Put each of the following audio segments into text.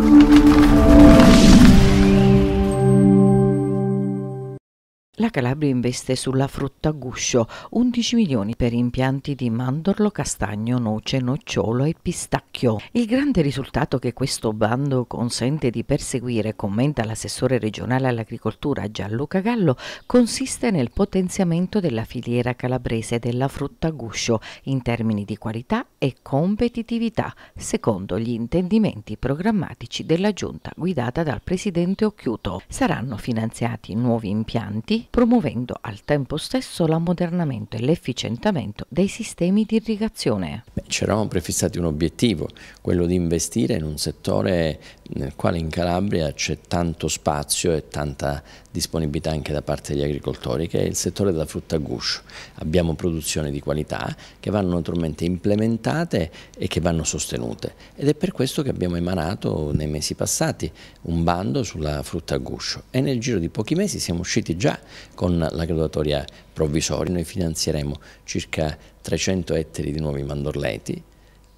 thank you La Calabria investe sulla frutta a guscio, 11 milioni per impianti di mandorlo, castagno, noce, nocciolo e pistacchio. Il grande risultato che questo bando consente di perseguire, commenta l'assessore regionale all'agricoltura Gianluca Gallo, consiste nel potenziamento della filiera calabrese della frutta a guscio in termini di qualità e competitività, secondo gli intendimenti programmatici della giunta guidata dal presidente Occhiuto. Saranno finanziati nuovi impianti, promuovendo al tempo stesso l'ammodernamento e l'efficientamento dei sistemi di irrigazione. Ci eravamo prefissati un obiettivo, quello di investire in un settore nel quale in Calabria c'è tanto spazio e tanta disponibilità anche da parte degli agricoltori, che è il settore della frutta a guscio. Abbiamo produzioni di qualità che vanno naturalmente implementate e che vanno sostenute ed è per questo che abbiamo emanato nei mesi passati un bando sulla frutta a guscio e nel giro di pochi mesi siamo usciti già con la graduatoria provvisoria. Noi finanzieremo circa 300 ettari di nuovi mandorleti,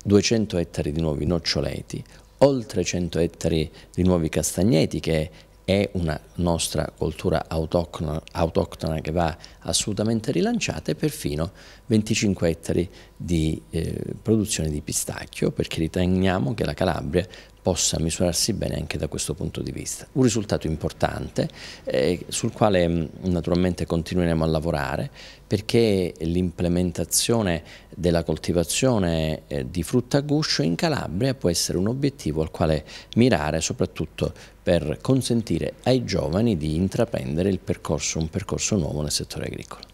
200 ettari di nuovi noccioleti, oltre 100 ettari di nuovi castagneti che è una nostra cultura autoctona, autoctona, che va assolutamente rilanciata e perfino 25 ettari di eh, produzione di pistacchio perché riteniamo che la Calabria possa misurarsi bene anche da questo punto di vista. Un risultato importante eh, sul quale mm, naturalmente continueremo a lavorare perché l'implementazione della coltivazione eh, di frutta a guscio in Calabria può essere un obiettivo al quale mirare soprattutto per consentire ai giovani di intraprendere percorso, un percorso nuovo nel settore agricolo.